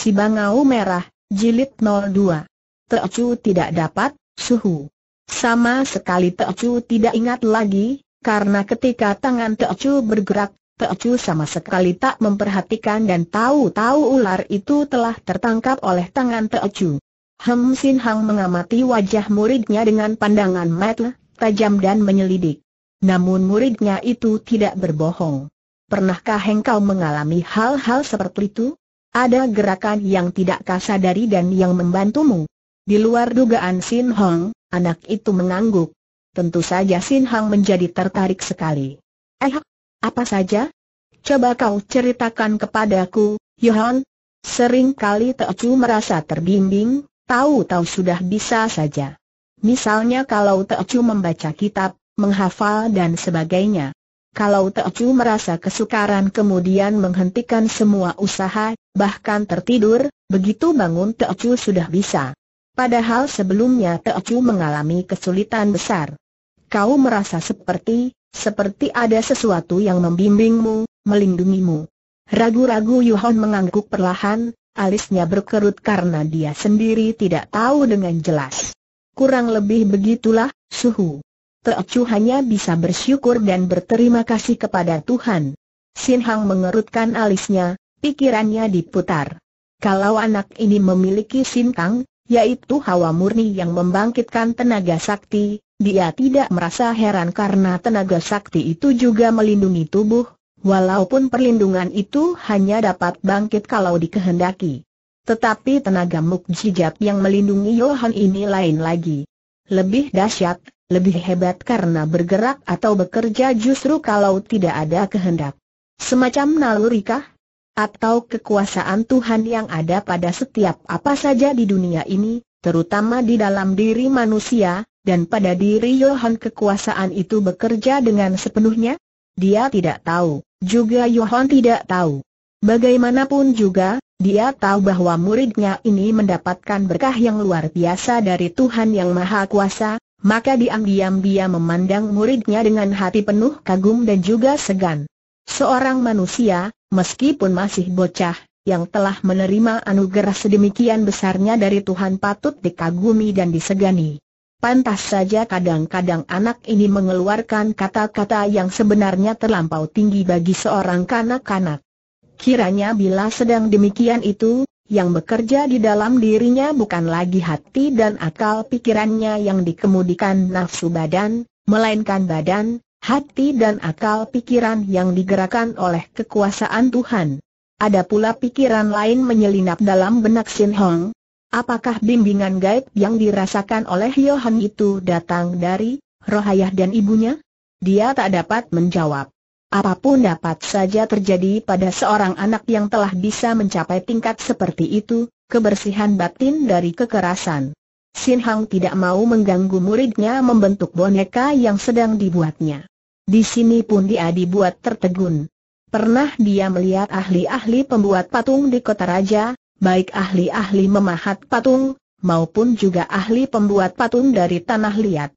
Si Bangau Merah, Jilid 02. Teocu tidak dapat, suhu. Sama sekali Teocu tidak ingat lagi, karena ketika tangan Teocu bergerak, Teocu sama sekali tak memperhatikan dan tahu-tahu ular itu telah tertangkap oleh tangan Teocu. Hem Sin Hang mengamati wajah muridnya dengan pandangan mata tajam dan menyelidik. Namun muridnya itu tidak berbohong. Pernahkah engkau mengalami hal-hal seperti itu? Ada gerakan yang tidak kasar dari dan yang membantumu. Di luar dugaan Sin Hong, anak itu mengangguk. Tentu saja Sin Hong menjadi tertarik sekali. Eh, apa saja? Coba kau ceritakan kepadaku, Yohan. Sering kali Teocu merasa terbimbing, tahu-tahu sudah bisa saja. Misalnya kalau Teocu membaca kitab, menghafal dan sebagainya. Kalau Teocu merasa kesukaran kemudian menghentikan semua usaha, bahkan tertidur, begitu bangun Teocu sudah bisa. Padahal sebelumnya Teocu mengalami kesulitan besar. Kau merasa seperti, seperti ada sesuatu yang membimbingmu, melindungimu. Ragu-ragu Yuhon mengangguk perlahan, alisnya berkerut karena dia sendiri tidak tahu dengan jelas. Kurang lebih begitulah, suhu. Teocu hanya bisa bersyukur dan berterima kasih kepada Tuhan. Sin Hang mengerutkan alisnya, pikirannya diputar. Kalau anak ini memiliki Sin Kang, yaitu hawa murni yang membangkitkan tenaga sakti, dia tidak merasa heran karena tenaga sakti itu juga melindungi tubuh, walaupun perlindungan itu hanya dapat bangkit kalau dikehendaki. Tetapi tenaga mukjizat yang melindungi Yohan ini lain lagi. Lebih dahsyat, lebih hebat karena bergerak atau bekerja justru kalau tidak ada kehendak. Semacam nalurikah? Atau kekuasaan Tuhan yang ada pada setiap apa saja di dunia ini, terutama di dalam diri manusia, dan pada diri Yohan kekuasaan itu bekerja dengan sepenuhnya? Dia tidak tahu, juga Yohan tidak tahu. Bagaimanapun juga, dia tahu bahwa muridnya ini mendapatkan berkah yang luar biasa dari Tuhan Yang Maha Kuasa, maka diam-diam dia memandang muridnya dengan hati penuh kagum dan juga segan. Seorang manusia, meskipun masih bocah, yang telah menerima anugerah sedemikian besarnya dari Tuhan patut dikagumi dan disegani. Pantas saja kadang-kadang anak ini mengeluarkan kata-kata yang sebenarnya terlampau tinggi bagi seorang kanak-kanak. Kiranya bila sedang demikian itu, yang bekerja di dalam dirinya bukan lagi hati dan akal pikirannya yang dikemudikan nafsu badan, melainkan badan, hati dan akal pikiran yang digerakkan oleh kekuasaan Tuhan. Ada pula pikiran lain menyelinap dalam benak Sin Hong. Apakah bimbingan gaib yang dirasakan oleh Yohan itu datang dari rohayah dan ibunya? Dia tak dapat menjawab. Apapun dapat saja terjadi pada seorang anak yang telah bisa mencapai tingkat seperti itu, kebersihan batin dari kekerasan. Sin Hang tidak mau mengganggu muridnya membentuk boneka yang sedang dibuatnya. Di sini pun dia dibuat tertegun. Pernah dia melihat ahli-ahli pembuat patung di kota raja, baik ahli-ahli memahat patung, maupun juga ahli pembuat patung dari tanah liat.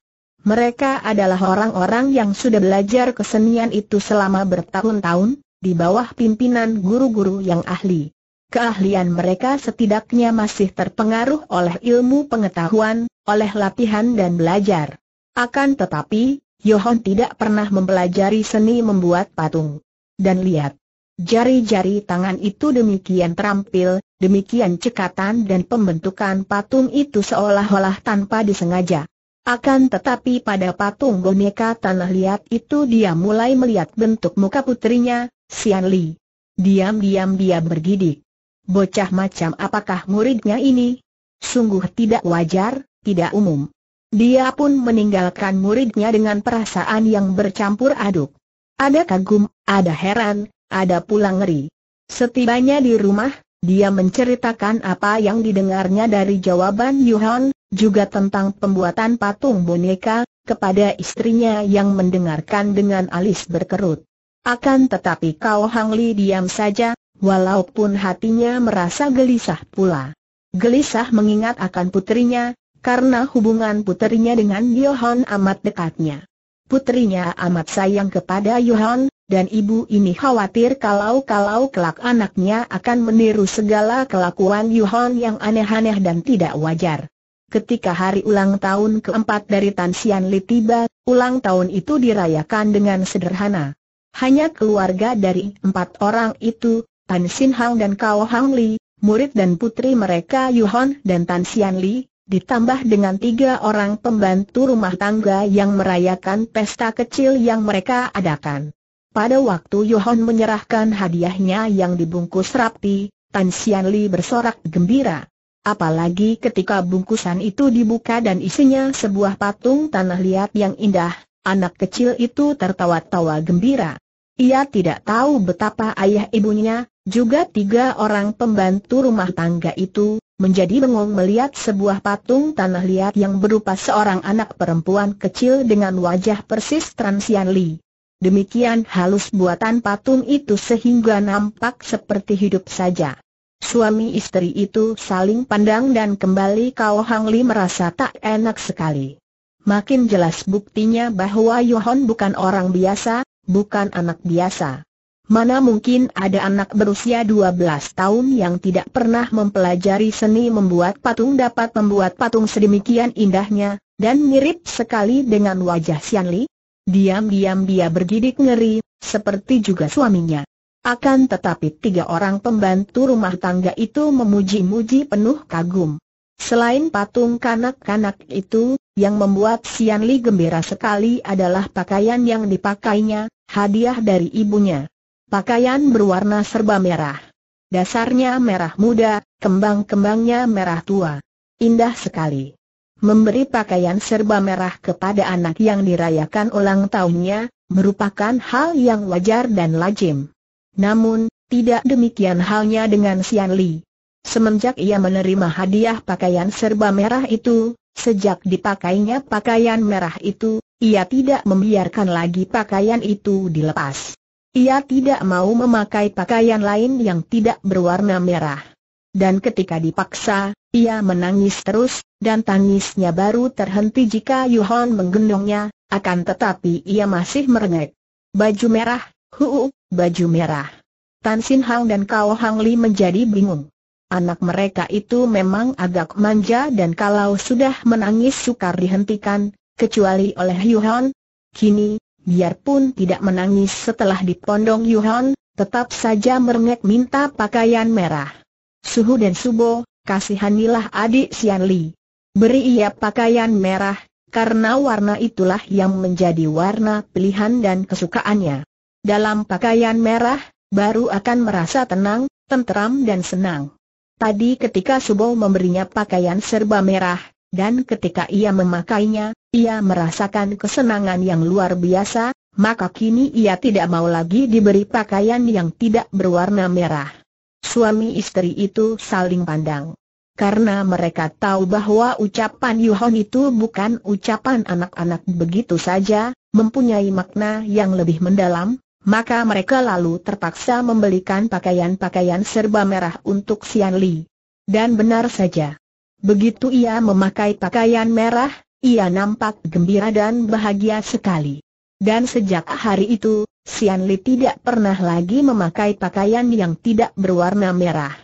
Mereka adalah orang-orang yang sudah belajar kesenian itu selama bertahun-tahun, di bawah pimpinan guru-guru yang ahli. Keahlian mereka setidaknya masih terpengaruh oleh ilmu pengetahuan, oleh latihan dan belajar. Akan tetapi, Yohon tidak pernah mempelajari seni membuat patung. Dan lihat, jari-jari tangan itu demikian terampil, demikian cekatan dan pembentukan patung itu seolah-olah tanpa disengaja. Akan tetapi pada patung boneka tanah liat itu dia mulai melihat bentuk muka putrinya, Sian Li. Diam-diam dia bergidik. Bocah macam apakah muridnya ini? Sungguh tidak wajar, tidak umum. Dia pun meninggalkan muridnya dengan perasaan yang bercampur aduk. Ada kagum, ada heran, ada pula ngeri. Setibanya di rumah, dia menceritakan apa yang didengarnya dari jawaban Yuhan, juga tentang pembuatan patung boneka, kepada istrinya yang mendengarkan dengan alis berkerut. Akan tetapi Kau Hang Li diam saja, walaupun hatinya merasa gelisah pula. Gelisah mengingat akan putrinya, karena hubungan putrinya dengan Yohan amat dekatnya. Putrinya amat sayang kepada Yohan, dan ibu ini khawatir kalau-kalau kelak anaknya akan meniru segala kelakuan Yohan yang aneh-aneh dan tidak wajar. Ketika hari ulang tahun keempat dari Tan Xian Li tiba, ulang tahun itu dirayakan dengan sederhana. Hanya keluarga dari empat orang itu, Tan Xin Hang dan Kao Hang Li, murid dan putri mereka Yuhon dan Tan Xian Li, ditambah dengan tiga orang pembantu rumah tangga yang merayakan pesta kecil yang mereka adakan. Pada waktu Yuhon menyerahkan hadiahnya yang dibungkus rapi, Tan Xian Li bersorak gembira. Apalagi ketika bungkusan itu dibuka dan isinya sebuah patung tanah liat yang indah, anak kecil itu tertawa-tawa gembira. Ia tidak tahu betapa ayah ibunya, juga tiga orang pembantu rumah tangga itu, menjadi bengong melihat sebuah patung tanah liat yang berupa seorang anak perempuan kecil dengan wajah persis Transian Li. Demikian halus buatan patung itu sehingga nampak seperti hidup saja. Suami istri itu saling pandang dan kembali Kau Hang Li merasa tak enak sekali. Makin jelas buktinya bahwa Yohon bukan orang biasa, bukan anak biasa. Mana mungkin ada anak berusia 12 tahun yang tidak pernah mempelajari seni membuat patung dapat membuat patung sedemikian indahnya, dan mirip sekali dengan wajah Xian Li? Diam-diam dia bergidik ngeri, seperti juga suaminya. Akan tetapi tiga orang pembantu rumah tangga itu memuji-muji penuh kagum. Selain patung kanak-kanak itu, yang membuat Sian Li gembira sekali adalah pakaian yang dipakainya, hadiah dari ibunya. Pakaian berwarna serba merah. Dasarnya merah muda, kembang-kembangnya merah tua. Indah sekali. Memberi pakaian serba merah kepada anak yang dirayakan ulang tahunnya, merupakan hal yang wajar dan lazim. Namun, tidak demikian halnya dengan Sian Li. Semenjak ia menerima hadiah pakaian serba merah itu, sejak dipakainya pakaian merah itu, ia tidak membiarkan lagi pakaian itu dilepas. Ia tidak mau memakai pakaian lain yang tidak berwarna merah. Dan ketika dipaksa, ia menangis terus, dan tangisnya baru terhenti jika Yuhon menggendongnya, akan tetapi ia masih merengek. Baju merah, huu, baju merah. Tan Sin Hang dan Kao Hang Li menjadi bingung. Anak mereka itu memang agak manja dan kalau sudah menangis sukar dihentikan, kecuali oleh Yuhan. Kini, biarpun tidak menangis setelah dipondong Yuhan, tetap saja merengek minta pakaian merah. Suhu dan Subo, kasihanilah adik Sian Li. Beri ia pakaian merah, karena warna itulah yang menjadi warna pilihan dan kesukaannya dalam pakaian merah, baru akan merasa tenang, tenteram dan senang. Tadi ketika Subo memberinya pakaian serba merah, dan ketika ia memakainya, ia merasakan kesenangan yang luar biasa, maka kini ia tidak mau lagi diberi pakaian yang tidak berwarna merah. Suami istri itu saling pandang. Karena mereka tahu bahwa ucapan Yuhon itu bukan ucapan anak-anak begitu saja, mempunyai makna yang lebih mendalam, maka mereka lalu terpaksa membelikan pakaian-pakaian serba merah untuk Sian Li. Dan benar saja. Begitu ia memakai pakaian merah, ia nampak gembira dan bahagia sekali. Dan sejak hari itu, Sian Li tidak pernah lagi memakai pakaian yang tidak berwarna merah.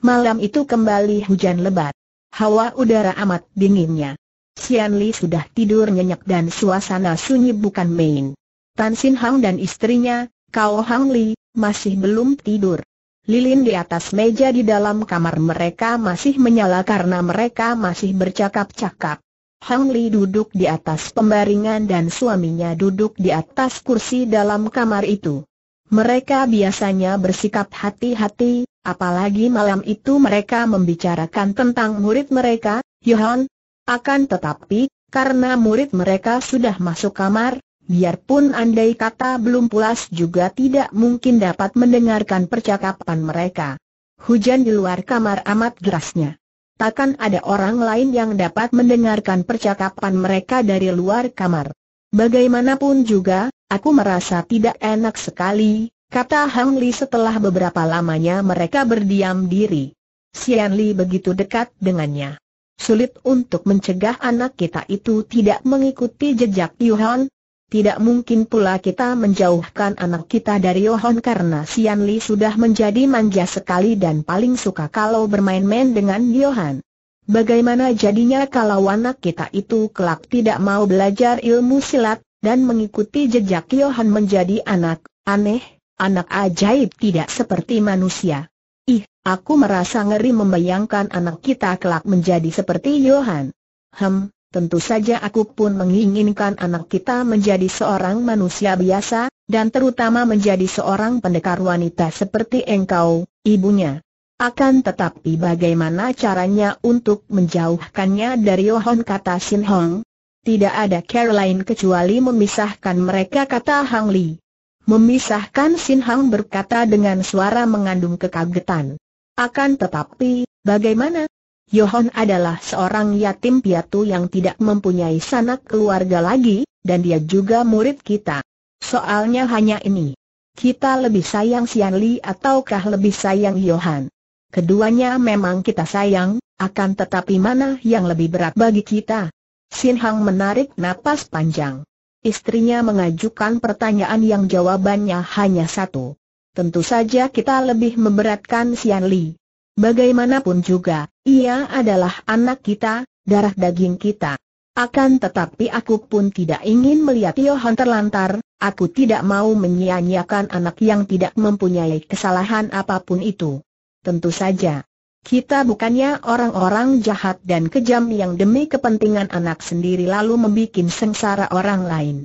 Malam itu kembali hujan lebat. Hawa udara amat dinginnya. Sian Li sudah tidur nyenyak dan suasana sunyi bukan main. Tan Sin Hang dan istrinya, Kao Hang Li, masih belum tidur. Lilin di atas meja di dalam kamar mereka masih menyala karena mereka masih bercakap-cakap. Hang Li duduk di atas pembaringan dan suaminya duduk di atas kursi dalam kamar itu. Mereka biasanya bersikap hati-hati, apalagi malam itu mereka membicarakan tentang murid mereka, Yohan. Akan tetapi, karena murid mereka sudah masuk kamar, Biarpun andai kata belum pulas juga tidak mungkin dapat mendengarkan percakapan mereka. Hujan di luar kamar amat derasnya. Takkan ada orang lain yang dapat mendengarkan percakapan mereka dari luar kamar. Bagaimanapun juga, aku merasa tidak enak sekali, kata Hang Li setelah beberapa lamanya mereka berdiam diri. Sian Li begitu dekat dengannya. Sulit untuk mencegah anak kita itu tidak mengikuti jejak Yuhan, tidak mungkin pula kita menjauhkan anak kita dari Yohon karena Sian Li sudah menjadi manja sekali dan paling suka kalau bermain-main dengan Yohan. Bagaimana jadinya kalau anak kita itu kelak tidak mau belajar ilmu silat, dan mengikuti jejak Yohan menjadi anak, aneh, anak ajaib tidak seperti manusia. Ih, aku merasa ngeri membayangkan anak kita kelak menjadi seperti Yohan. Hem, Tentu saja aku pun menginginkan anak kita menjadi seorang manusia biasa, dan terutama menjadi seorang pendekar wanita seperti engkau, ibunya. Akan tetapi bagaimana caranya untuk menjauhkannya dari Yohon kata Shin Hong? Tidak ada care lain kecuali memisahkan mereka kata Hang Li. Memisahkan Shin Hong berkata dengan suara mengandung kekagetan. Akan tetapi, bagaimana? Yohon adalah seorang yatim piatu yang tidak mempunyai sanak keluarga lagi, dan dia juga murid kita. Soalnya hanya ini. Kita lebih sayang Sian Li ataukah lebih sayang Yohan? Keduanya memang kita sayang, akan tetapi mana yang lebih berat bagi kita? Sin Hang menarik napas panjang. Istrinya mengajukan pertanyaan yang jawabannya hanya satu. Tentu saja kita lebih memberatkan Sian Li. Bagaimanapun juga, ia adalah anak kita, darah daging kita. Akan tetapi aku pun tidak ingin melihat Yohan terlantar, aku tidak mau menyia-nyiakan anak yang tidak mempunyai kesalahan apapun itu. Tentu saja. Kita bukannya orang-orang jahat dan kejam yang demi kepentingan anak sendiri lalu membuat sengsara orang lain.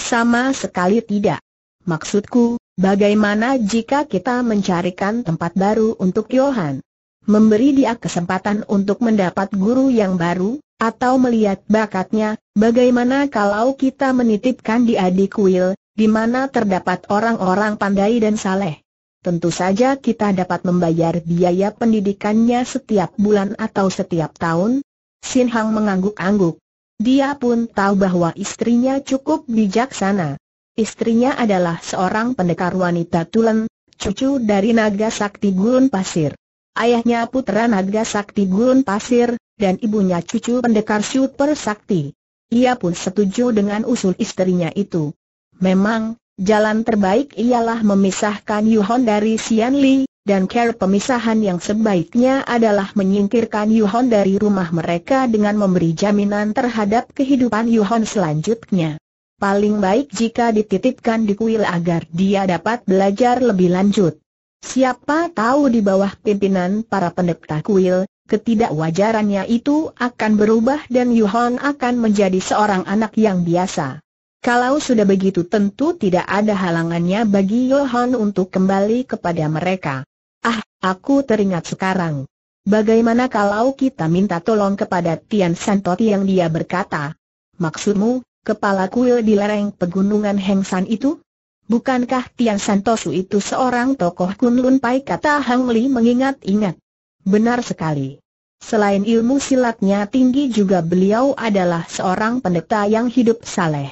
Sama sekali tidak. Maksudku, bagaimana jika kita mencarikan tempat baru untuk Yohan? memberi dia kesempatan untuk mendapat guru yang baru, atau melihat bakatnya, bagaimana kalau kita menitipkan dia di kuil, di mana terdapat orang-orang pandai dan saleh. Tentu saja kita dapat membayar biaya pendidikannya setiap bulan atau setiap tahun. Sin Hang mengangguk-angguk. Dia pun tahu bahwa istrinya cukup bijaksana. Istrinya adalah seorang pendekar wanita tulen, cucu dari naga sakti gurun pasir ayahnya Putra Naga Sakti Gurun Pasir, dan ibunya cucu pendekar Super Sakti. Ia pun setuju dengan usul istrinya itu. Memang, jalan terbaik ialah memisahkan Yuhon dari Xian Li, dan care pemisahan yang sebaiknya adalah menyingkirkan Yuhon dari rumah mereka dengan memberi jaminan terhadap kehidupan Yuhon selanjutnya. Paling baik jika dititipkan di kuil agar dia dapat belajar lebih lanjut. Siapa tahu di bawah pimpinan para pendekta kuil, ketidakwajarannya itu akan berubah dan Yuhon akan menjadi seorang anak yang biasa. Kalau sudah begitu tentu tidak ada halangannya bagi Yuhon untuk kembali kepada mereka. Ah, aku teringat sekarang. Bagaimana kalau kita minta tolong kepada Tian Santot yang dia berkata? Maksudmu, kepala kuil di lereng pegunungan Hengsan itu? Bukankah Tian Santosu itu seorang tokoh Kunlun Pai kata Hang Li mengingat-ingat. Benar sekali. Selain ilmu silatnya tinggi juga beliau adalah seorang pendeta yang hidup saleh.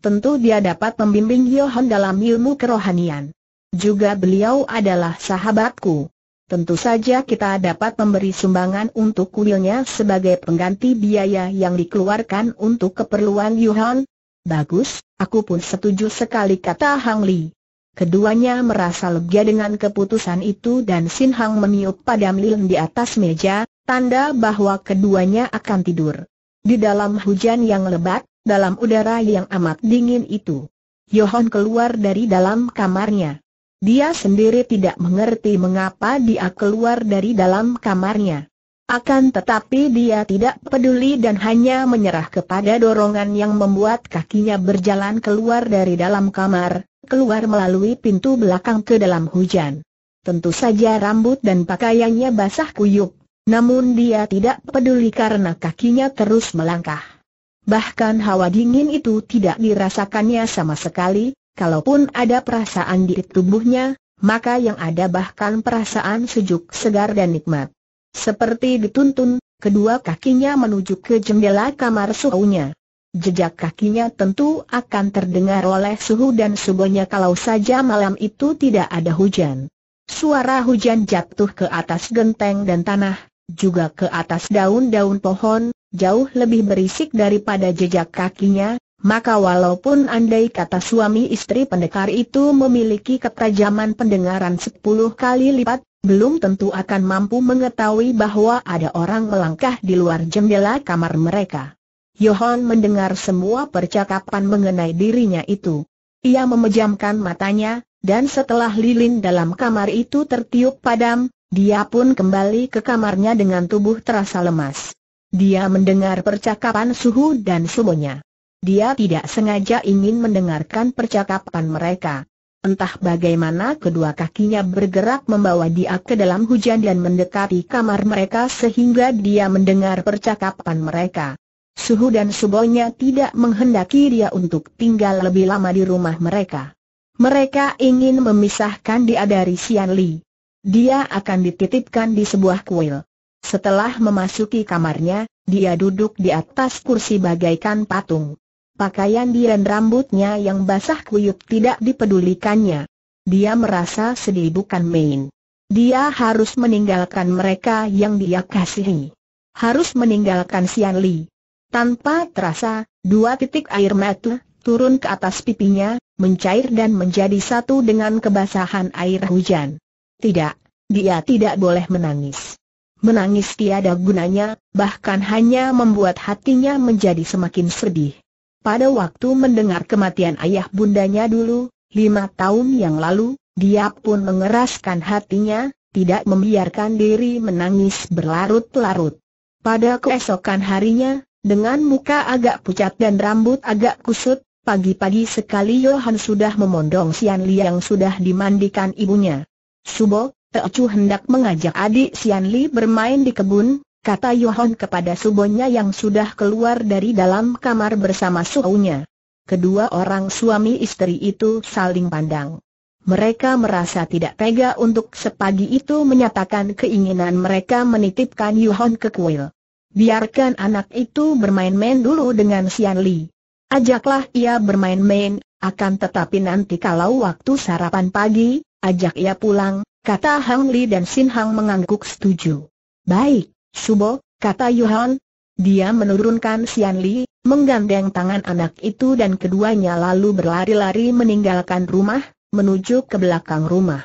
Tentu dia dapat membimbing Yohan dalam ilmu kerohanian. Juga beliau adalah sahabatku. Tentu saja kita dapat memberi sumbangan untuk kuilnya sebagai pengganti biaya yang dikeluarkan untuk keperluan Yohan, Bagus, aku pun setuju sekali kata Hang Li. Keduanya merasa lega dengan keputusan itu dan Sin Hang meniup padam lilin di atas meja, tanda bahwa keduanya akan tidur. Di dalam hujan yang lebat, dalam udara yang amat dingin itu, Yohon keluar dari dalam kamarnya. Dia sendiri tidak mengerti mengapa dia keluar dari dalam kamarnya. Akan tetapi dia tidak peduli dan hanya menyerah kepada dorongan yang membuat kakinya berjalan keluar dari dalam kamar, keluar melalui pintu belakang ke dalam hujan. Tentu saja rambut dan pakaiannya basah kuyup, namun dia tidak peduli karena kakinya terus melangkah. Bahkan hawa dingin itu tidak dirasakannya sama sekali, kalaupun ada perasaan di tubuhnya, maka yang ada bahkan perasaan sejuk segar dan nikmat. Seperti dituntun, kedua kakinya menuju ke jendela kamar suhunya. Jejak kakinya tentu akan terdengar oleh suhu dan subonya kalau saja malam itu tidak ada hujan. Suara hujan jatuh ke atas genteng dan tanah, juga ke atas daun-daun pohon, jauh lebih berisik daripada jejak kakinya, maka walaupun andai kata suami istri pendekar itu memiliki ketajaman pendengaran sepuluh kali lipat, belum tentu akan mampu mengetahui bahwa ada orang melangkah di luar jendela kamar mereka. Yohan mendengar semua percakapan mengenai dirinya itu. Ia memejamkan matanya, dan setelah lilin dalam kamar itu tertiup padam, dia pun kembali ke kamarnya dengan tubuh terasa lemas. Dia mendengar percakapan suhu dan sumonya. Dia tidak sengaja ingin mendengarkan percakapan mereka. Entah bagaimana kedua kakinya bergerak membawa dia ke dalam hujan dan mendekati kamar mereka sehingga dia mendengar percakapan mereka. Suhu dan Subonya tidak menghendaki dia untuk tinggal lebih lama di rumah mereka. Mereka ingin memisahkan dia dari Sian Li. Dia akan dititipkan di sebuah kuil. Setelah memasuki kamarnya, dia duduk di atas kursi bagaikan patung. Pakaian dan rambutnya yang basah kuyup tidak dipedulikannya. Dia merasa sedih bukan main. Dia harus meninggalkan mereka yang dia kasihi. Harus meninggalkan Sian Li. Tanpa terasa, dua titik air mata turun ke atas pipinya, mencair dan menjadi satu dengan kebasahan air hujan. Tidak, dia tidak boleh menangis. Menangis tiada gunanya, bahkan hanya membuat hatinya menjadi semakin sedih. Pada waktu mendengar kematian ayah bundanya dulu, lima tahun yang lalu, dia pun mengeraskan hatinya, tidak membiarkan diri menangis berlarut-larut. Pada keesokan harinya, dengan muka agak pucat dan rambut agak kusut, Pagi-pagi sekali Yohan sudah memondong Sian Li yang sudah dimandikan ibunya. Subo, Teocu hendak mengajak adik Sian Li bermain di kebun, kata Yohon kepada subonya yang sudah keluar dari dalam kamar bersama suaunya. Kedua orang suami istri itu saling pandang. Mereka merasa tidak tega untuk sepagi itu menyatakan keinginan mereka menitipkan Yohon ke kuil. Biarkan anak itu bermain-main dulu dengan Sian Li. Ajaklah ia bermain-main, akan tetapi nanti kalau waktu sarapan pagi, ajak ia pulang, kata Hang Li dan Sin Hang mengangguk setuju. Baik. Subo, kata Yuhan. Dia menurunkan Sian Li, menggandeng tangan anak itu dan keduanya lalu berlari-lari meninggalkan rumah, menuju ke belakang rumah.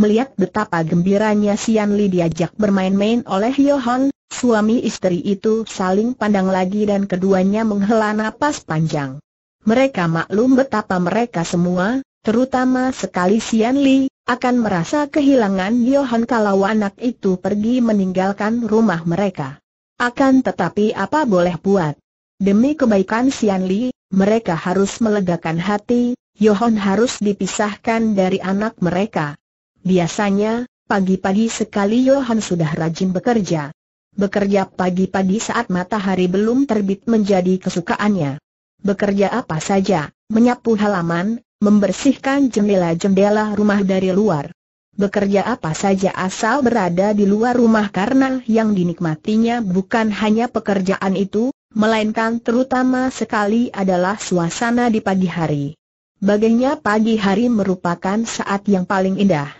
Melihat betapa gembiranya Sian Li diajak bermain-main oleh Yohan, suami istri itu saling pandang lagi dan keduanya menghela napas panjang. Mereka maklum betapa mereka semua, terutama sekali Sian Li, akan merasa kehilangan Johan kalau anak itu pergi meninggalkan rumah mereka. Akan tetapi apa boleh buat? Demi kebaikan Sian Li, mereka harus melegakan hati, Johan harus dipisahkan dari anak mereka. Biasanya, pagi-pagi sekali Johan sudah rajin bekerja. Bekerja pagi-pagi saat matahari belum terbit menjadi kesukaannya. Bekerja apa saja, menyapu halaman, membersihkan jendela-jendela rumah dari luar. Bekerja apa saja asal berada di luar rumah karena yang dinikmatinya bukan hanya pekerjaan itu, melainkan terutama sekali adalah suasana di pagi hari. Baginya pagi hari merupakan saat yang paling indah.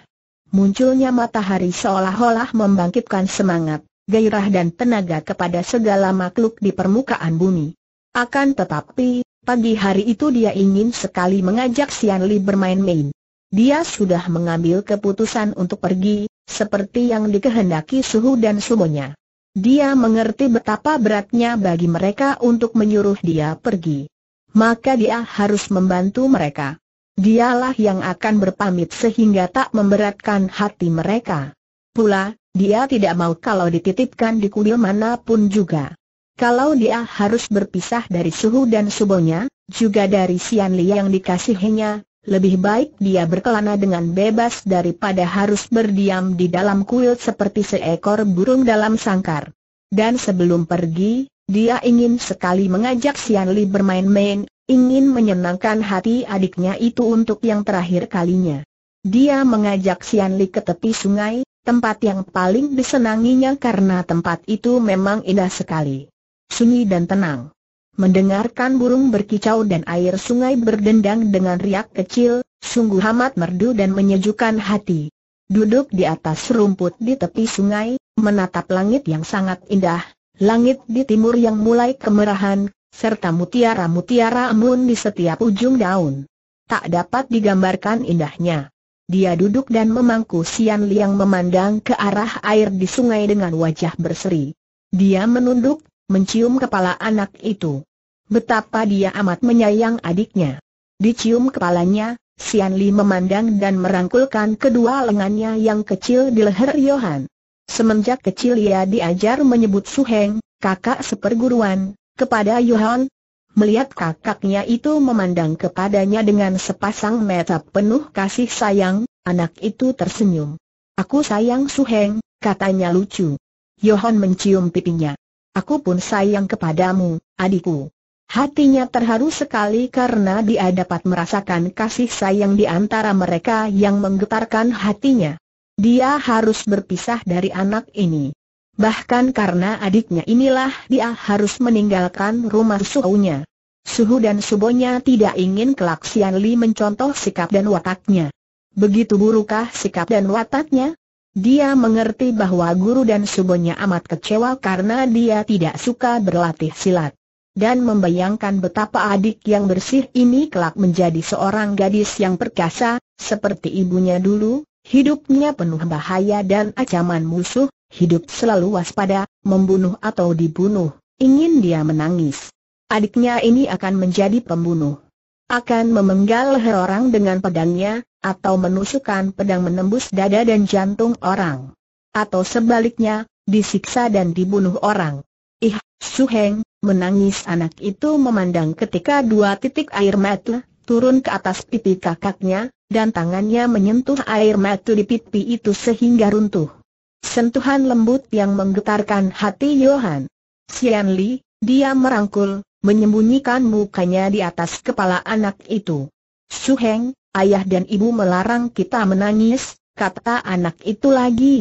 Munculnya matahari seolah-olah membangkitkan semangat, gairah dan tenaga kepada segala makhluk di permukaan bumi. Akan tetapi, Pagi hari itu dia ingin sekali mengajak Sian Li bermain-main. Dia sudah mengambil keputusan untuk pergi, seperti yang dikehendaki Suhu dan Sumonya. Dia mengerti betapa beratnya bagi mereka untuk menyuruh dia pergi. Maka dia harus membantu mereka. Dialah yang akan berpamit sehingga tak memberatkan hati mereka. Pula, dia tidak mau kalau dititipkan di kuil manapun juga. Kalau dia harus berpisah dari suhu dan subonya, juga dari Sian Li yang dikasihinya, lebih baik dia berkelana dengan bebas daripada harus berdiam di dalam kuil seperti seekor burung dalam sangkar. Dan sebelum pergi, dia ingin sekali mengajak Sian Li bermain-main, ingin menyenangkan hati adiknya itu untuk yang terakhir kalinya. Dia mengajak Sian Li ke tepi sungai, tempat yang paling disenanginya karena tempat itu memang indah sekali sunyi dan tenang. Mendengarkan burung berkicau dan air sungai berdendang dengan riak kecil, sungguh amat merdu dan menyejukkan hati. Duduk di atas rumput di tepi sungai, menatap langit yang sangat indah, langit di timur yang mulai kemerahan, serta mutiara-mutiara embun di setiap ujung daun. Tak dapat digambarkan indahnya. Dia duduk dan memangku Sian Liang memandang ke arah air di sungai dengan wajah berseri. Dia menunduk, mencium kepala anak itu. Betapa dia amat menyayang adiknya. Dicium kepalanya, Sian Li memandang dan merangkulkan kedua lengannya yang kecil di leher Yohan. Semenjak kecil ia diajar menyebut Suheng, kakak seperguruan, kepada Yohan. Melihat kakaknya itu memandang kepadanya dengan sepasang mata penuh kasih sayang, anak itu tersenyum. Aku sayang Suheng, katanya lucu. Yohan mencium pipinya. Aku pun sayang kepadamu, adikku. Hatinya terharu sekali karena dia dapat merasakan kasih sayang di antara mereka yang menggetarkan hatinya. Dia harus berpisah dari anak ini. Bahkan karena adiknya inilah dia harus meninggalkan rumah suhunya. Suhu dan subonya tidak ingin kelak Li mencontoh sikap dan wataknya. Begitu burukah sikap dan wataknya? Dia mengerti bahwa guru dan subonya amat kecewa karena dia tidak suka berlatih silat. Dan membayangkan betapa adik yang bersih ini kelak menjadi seorang gadis yang perkasa, seperti ibunya dulu, hidupnya penuh bahaya dan acaman musuh, hidup selalu waspada, membunuh atau dibunuh, ingin dia menangis. Adiknya ini akan menjadi pembunuh akan memenggal leher orang dengan pedangnya, atau menusukkan pedang menembus dada dan jantung orang. Atau sebaliknya, disiksa dan dibunuh orang. Ih, Suheng, menangis anak itu memandang ketika dua titik air mata turun ke atas pipi kakaknya, dan tangannya menyentuh air mata di pipi itu sehingga runtuh. Sentuhan lembut yang menggetarkan hati Johan. Xian Li, dia merangkul, menyembunyikan mukanya di atas kepala anak itu. Suheng, ayah dan ibu melarang kita menangis, kata anak itu lagi.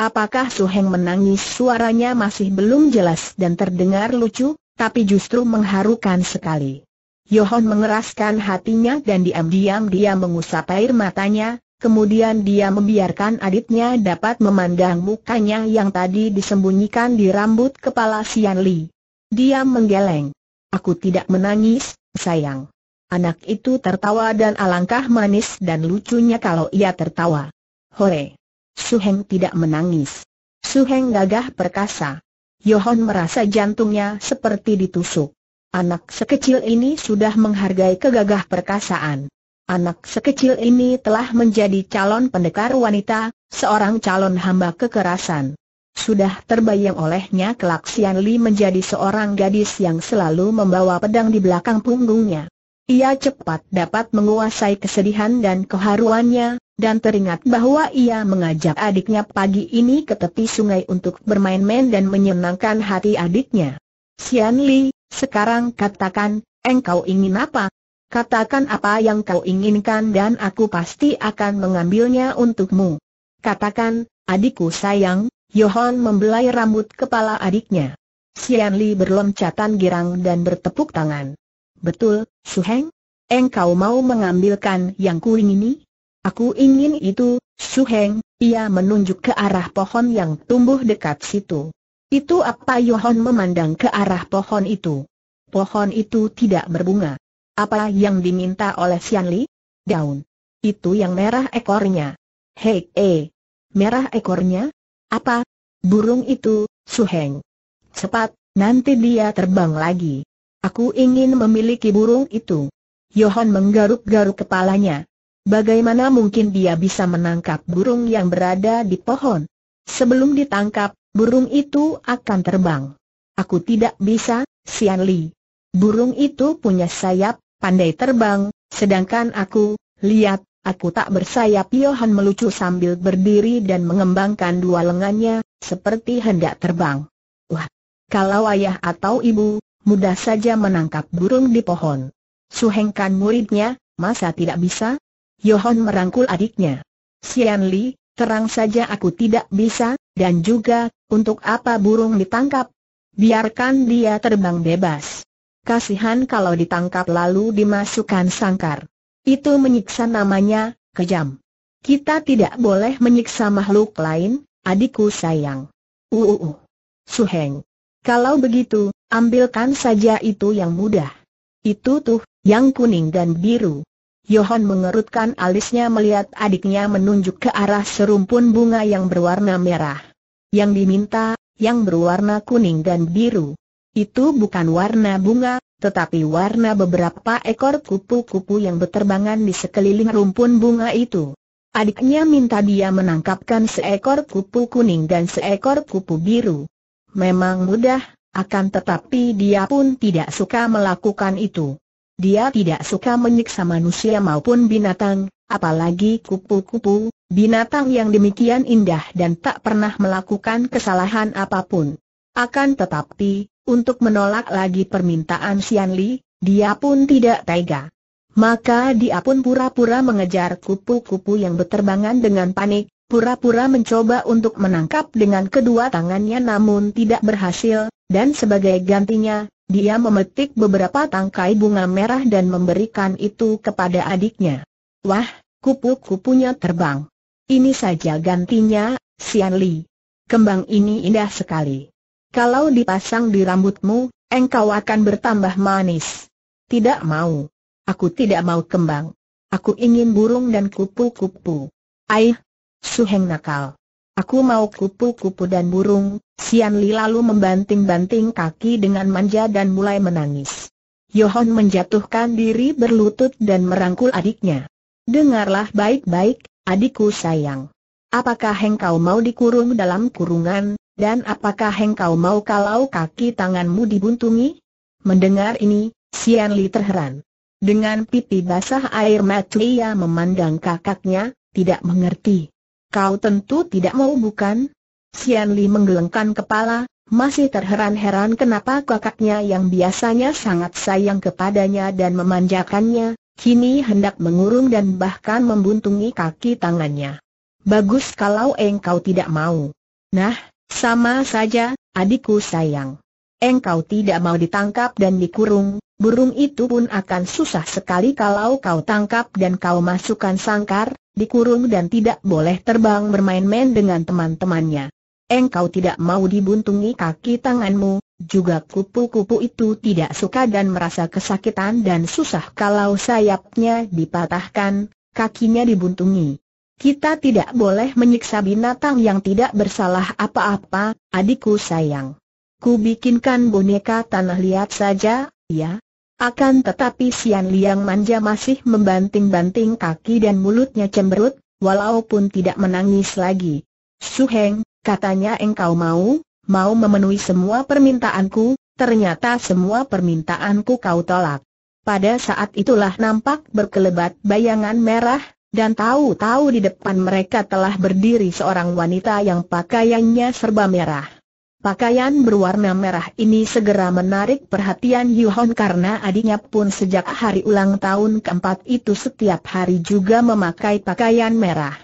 Apakah Suheng menangis suaranya masih belum jelas dan terdengar lucu, tapi justru mengharukan sekali. Yohon mengeraskan hatinya dan diam-diam dia mengusap air matanya, kemudian dia membiarkan adiknya dapat memandang mukanya yang tadi disembunyikan di rambut kepala Sian Li. Dia menggeleng. Aku tidak menangis, sayang. Anak itu tertawa dan alangkah manis dan lucunya kalau ia tertawa. Hore! Suheng tidak menangis. Suheng gagah perkasa. Yohon merasa jantungnya seperti ditusuk. Anak sekecil ini sudah menghargai kegagah perkasaan. Anak sekecil ini telah menjadi calon pendekar wanita, seorang calon hamba kekerasan. Sudah terbayang olehnya kelak Sian Li menjadi seorang gadis yang selalu membawa pedang di belakang punggungnya. Ia cepat dapat menguasai kesedihan dan keharuannya, dan teringat bahwa ia mengajak adiknya pagi ini ke tepi sungai untuk bermain-main dan menyenangkan hati adiknya. Sian Li, sekarang katakan, engkau ingin apa? Katakan apa yang kau inginkan dan aku pasti akan mengambilnya untukmu. Katakan, adikku sayang, Yohan membelai rambut kepala adiknya. Sian Li berloncatan girang dan bertepuk tangan. Betul, Su Heng, Engkau mau mengambilkan yang kuing ini? Aku ingin itu, Su Heng. ia menunjuk ke arah pohon yang tumbuh dekat situ. Itu apa Yohan memandang ke arah pohon itu? Pohon itu tidak berbunga. Apa yang diminta oleh Sian Li? Daun. Itu yang merah ekornya. Hei, eh. Merah ekornya? Apa? Burung itu, Suheng. Cepat, nanti dia terbang lagi. Aku ingin memiliki burung itu. Yohan menggaruk-garuk kepalanya. Bagaimana mungkin dia bisa menangkap burung yang berada di pohon? Sebelum ditangkap, burung itu akan terbang. Aku tidak bisa, Sian Li. Burung itu punya sayap, pandai terbang, sedangkan aku, lihat, Aku tak bersayap Yohan melucu sambil berdiri dan mengembangkan dua lengannya, seperti hendak terbang. Wah! Kalau ayah atau ibu, mudah saja menangkap burung di pohon. Suhengkan muridnya, masa tidak bisa? Yohan merangkul adiknya. Sian Li, terang saja aku tidak bisa, dan juga, untuk apa burung ditangkap? Biarkan dia terbang bebas. Kasihan kalau ditangkap lalu dimasukkan sangkar. Itu menyiksa namanya, kejam. Kita tidak boleh menyiksa makhluk lain, adikku sayang. Su Suheng. Kalau begitu, ambilkan saja itu yang mudah. Itu tuh, yang kuning dan biru. Yohan mengerutkan alisnya melihat adiknya menunjuk ke arah serumpun bunga yang berwarna merah. Yang diminta, yang berwarna kuning dan biru. Itu bukan warna bunga, tetapi warna beberapa ekor kupu-kupu yang berterbangan di sekeliling rumpun bunga itu. Adiknya minta dia menangkapkan seekor kupu kuning dan seekor kupu biru. Memang mudah, akan tetapi dia pun tidak suka melakukan itu. Dia tidak suka menyiksa manusia maupun binatang, apalagi kupu-kupu, binatang yang demikian indah dan tak pernah melakukan kesalahan apapun. Akan tetapi, untuk menolak lagi permintaan Sian Li, dia pun tidak tega. Maka dia pun pura-pura mengejar kupu-kupu yang berterbangan dengan panik, pura-pura mencoba untuk menangkap dengan kedua tangannya namun tidak berhasil, dan sebagai gantinya, dia memetik beberapa tangkai bunga merah dan memberikan itu kepada adiknya. Wah, kupu-kupunya terbang. Ini saja gantinya, Sian Li. Kembang ini indah sekali. Kalau dipasang di rambutmu, engkau akan bertambah manis. Tidak mau. Aku tidak mau kembang. Aku ingin burung dan kupu-kupu. Aih, suheng nakal. Aku mau kupu-kupu dan burung, Sian Li lalu membanting-banting kaki dengan manja dan mulai menangis. Yohon menjatuhkan diri berlutut dan merangkul adiknya. Dengarlah baik-baik, adikku sayang. Apakah engkau mau dikurung dalam kurungan, dan apakah engkau mau kalau kaki tanganmu dibuntungi? Mendengar ini, Sian Li terheran. Dengan pipi basah air mata ia memandang kakaknya, tidak mengerti. Kau tentu tidak mau bukan? Sian Li menggelengkan kepala, masih terheran-heran kenapa kakaknya yang biasanya sangat sayang kepadanya dan memanjakannya, kini hendak mengurung dan bahkan membuntungi kaki tangannya. Bagus kalau engkau tidak mau. Nah, sama saja, adikku sayang. Engkau tidak mau ditangkap dan dikurung, burung itu pun akan susah sekali kalau kau tangkap dan kau masukkan sangkar, dikurung dan tidak boleh terbang bermain-main dengan teman-temannya. Engkau tidak mau dibuntungi kaki tanganmu, juga kupu-kupu itu tidak suka dan merasa kesakitan dan susah kalau sayapnya dipatahkan, kakinya dibuntungi. Kita tidak boleh menyiksa binatang yang tidak bersalah apa-apa, adikku sayang. Ku bikinkan boneka tanah liat saja, ya. Akan tetapi Sian Liang manja masih membanting-banting kaki dan mulutnya cemberut, walaupun tidak menangis lagi. Heng, katanya engkau mau, mau memenuhi semua permintaanku, ternyata semua permintaanku kau tolak. Pada saat itulah nampak berkelebat bayangan merah, dan tahu-tahu di depan mereka telah berdiri seorang wanita yang pakaiannya serba merah. Pakaian berwarna merah ini segera menarik perhatian Hon karena adiknya pun sejak hari ulang tahun keempat itu setiap hari juga memakai pakaian merah.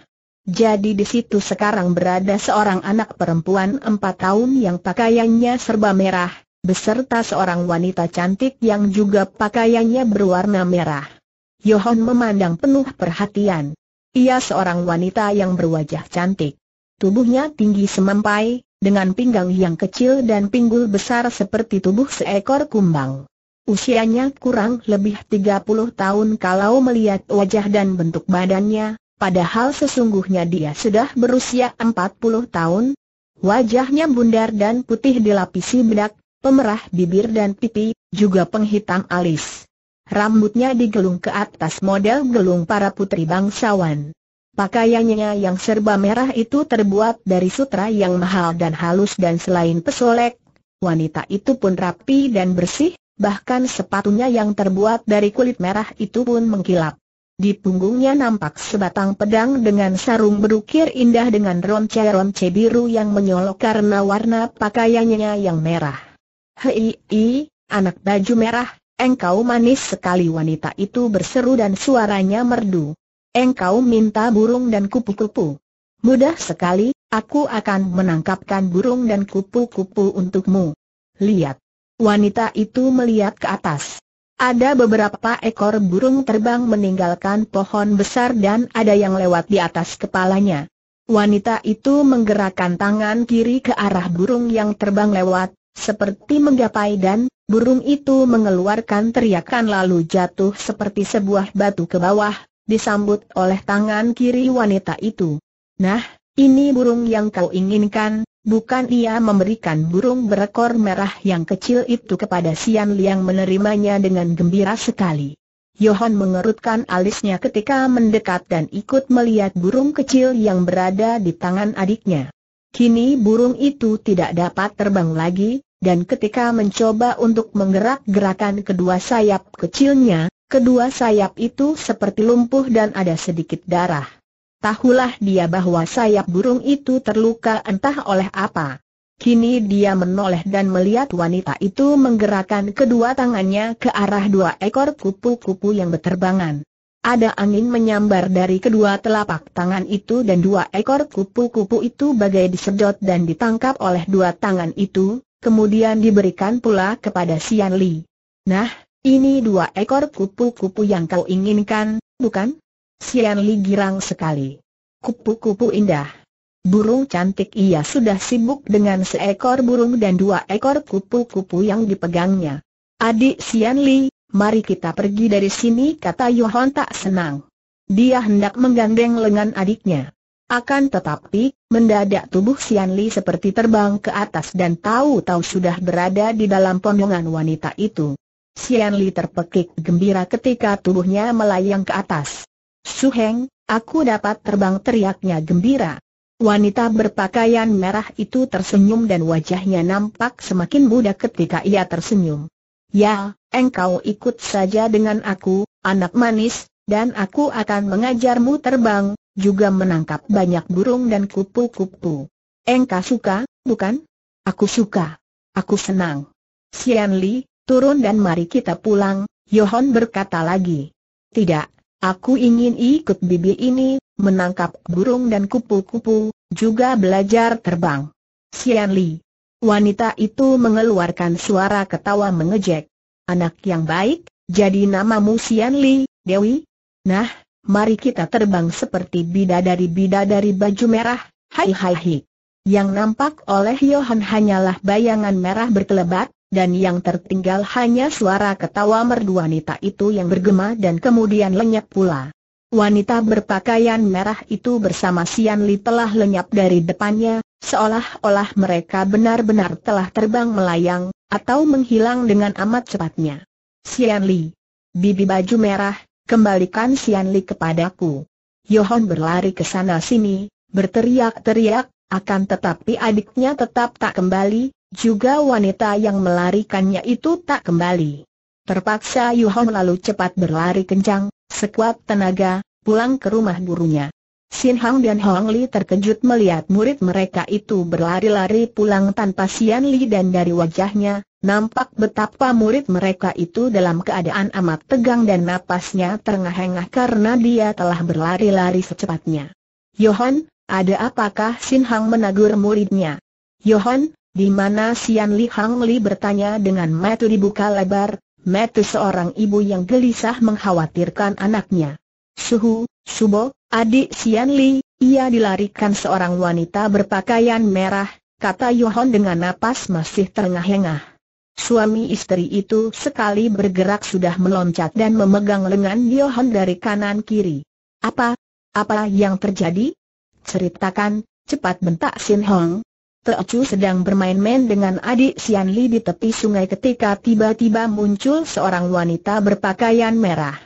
Jadi di situ sekarang berada seorang anak perempuan empat tahun yang pakaiannya serba merah, beserta seorang wanita cantik yang juga pakaiannya berwarna merah. Yohon memandang penuh perhatian. Ia seorang wanita yang berwajah cantik. Tubuhnya tinggi semampai, dengan pinggang yang kecil dan pinggul besar seperti tubuh seekor kumbang. Usianya kurang lebih 30 tahun kalau melihat wajah dan bentuk badannya, padahal sesungguhnya dia sudah berusia 40 tahun. Wajahnya bundar dan putih dilapisi bedak, pemerah bibir dan pipi, juga penghitam alis. Rambutnya digelung ke atas model gelung para putri bangsawan. Pakaiannya yang serba merah itu terbuat dari sutra yang mahal dan halus dan selain pesolek, wanita itu pun rapi dan bersih, bahkan sepatunya yang terbuat dari kulit merah itu pun mengkilap. Di punggungnya nampak sebatang pedang dengan sarung berukir indah dengan ronce-ronce biru yang menyolok karena warna pakaiannya yang merah. Hei, anak baju merah, Engkau manis sekali wanita itu berseru dan suaranya merdu. Engkau minta burung dan kupu-kupu. Mudah sekali, aku akan menangkapkan burung dan kupu-kupu untukmu. Lihat. Wanita itu melihat ke atas. Ada beberapa ekor burung terbang meninggalkan pohon besar dan ada yang lewat di atas kepalanya. Wanita itu menggerakkan tangan kiri ke arah burung yang terbang lewat, seperti menggapai dan Burung itu mengeluarkan teriakan lalu jatuh seperti sebuah batu ke bawah, disambut oleh tangan kiri wanita itu. Nah, ini burung yang kau inginkan, bukan ia memberikan burung berekor merah yang kecil itu kepada Sian Liang menerimanya dengan gembira sekali. Yohan mengerutkan alisnya ketika mendekat dan ikut melihat burung kecil yang berada di tangan adiknya. Kini burung itu tidak dapat terbang lagi, dan ketika mencoba untuk menggerak-gerakan kedua sayap kecilnya, kedua sayap itu seperti lumpuh dan ada sedikit darah. Tahulah dia bahwa sayap burung itu terluka entah oleh apa. Kini dia menoleh dan melihat wanita itu menggerakkan kedua tangannya ke arah dua ekor kupu-kupu yang berterbangan. Ada angin menyambar dari kedua telapak tangan itu dan dua ekor kupu-kupu itu bagai disedot dan ditangkap oleh dua tangan itu, kemudian diberikan pula kepada Sian Li. Nah, ini dua ekor kupu-kupu yang kau inginkan, bukan? Sian Li girang sekali. Kupu-kupu indah. Burung cantik ia sudah sibuk dengan seekor burung dan dua ekor kupu-kupu yang dipegangnya. Adik Sian Li, mari kita pergi dari sini kata Yohon tak senang. Dia hendak menggandeng lengan adiknya. Akan tetapi, mendadak tubuh Sian Li seperti terbang ke atas dan tahu-tahu sudah berada di dalam pondongan wanita itu. Sian Li terpekik gembira ketika tubuhnya melayang ke atas. Suheng, aku dapat terbang teriaknya gembira. Wanita berpakaian merah itu tersenyum dan wajahnya nampak semakin muda ketika ia tersenyum. Ya, engkau ikut saja dengan aku, anak manis, dan aku akan mengajarmu terbang, juga menangkap banyak burung dan kupu-kupu. Engkau suka, bukan? Aku suka. Aku senang. Sian Li, turun dan mari kita pulang, Yohon berkata lagi. Tidak, aku ingin ikut bibi ini, menangkap burung dan kupu-kupu, juga belajar terbang. Sian Li. Wanita itu mengeluarkan suara ketawa mengejek. Anak yang baik, jadi namamu Sian Li, Dewi? Nah, mari kita terbang seperti bidadari-bidadari baju merah, hai hai hai. Yang nampak oleh Johan hanyalah bayangan merah berkelebat, dan yang tertinggal hanya suara ketawa merdu wanita itu yang bergema dan kemudian lenyap pula. Wanita berpakaian merah itu bersama Sian Li telah lenyap dari depannya, seolah-olah mereka benar-benar telah terbang melayang, atau menghilang dengan amat cepatnya. Sian Li, bibi baju merah, kembalikan Sianli kepadaku. Yohon berlari ke sana sini, berteriak-teriak, akan tetapi adiknya tetap tak kembali, juga wanita yang melarikannya itu tak kembali. Terpaksa Yohon lalu cepat berlari kencang, sekuat tenaga, pulang ke rumah gurunya. Sin Hang dan Hong Li terkejut melihat murid mereka itu berlari-lari pulang tanpa Sian Li dan dari wajahnya, nampak betapa murid mereka itu dalam keadaan amat tegang dan napasnya terengah-engah karena dia telah berlari-lari secepatnya. Yohan, ada apakah Sin Hang menagur muridnya? Yohan, di mana Sian Li Hang Li bertanya dengan mata dibuka lebar, Metu seorang ibu yang gelisah mengkhawatirkan anaknya. Suhu, Subo, Adik Sian Li, ia dilarikan seorang wanita berpakaian merah, kata Yohon dengan napas masih terengah-engah. Suami istri itu sekali bergerak sudah meloncat dan memegang lengan Yohon dari kanan kiri. Apa? Apa yang terjadi? Ceritakan, cepat bentak Sin Hong. Teocu sedang bermain-main dengan adik Sian Li di tepi sungai ketika tiba-tiba muncul seorang wanita berpakaian merah.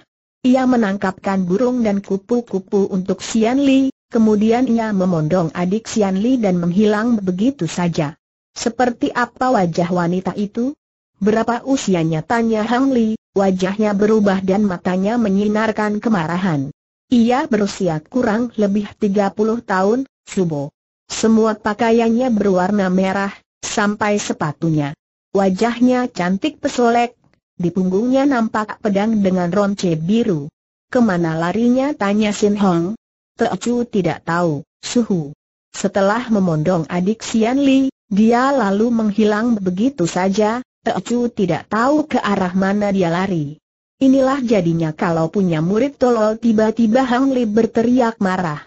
Ia menangkapkan burung dan kupu-kupu untuk Xian Li, kemudian ia memondong adik Xian Li dan menghilang begitu saja. Seperti apa wajah wanita itu? Berapa usianya tanya Hang Li, wajahnya berubah dan matanya menyinarkan kemarahan. Ia berusia kurang lebih 30 tahun, Subo. Semua pakaiannya berwarna merah, sampai sepatunya. Wajahnya cantik pesolek, di punggungnya nampak pedang dengan ronce biru. Kemana larinya tanya Sin Hong? Teocu tidak tahu, suhu. Setelah memondong adik Sian Li, dia lalu menghilang begitu saja, Teocu tidak tahu ke arah mana dia lari. Inilah jadinya kalau punya murid tolol tiba-tiba Hang Li berteriak marah.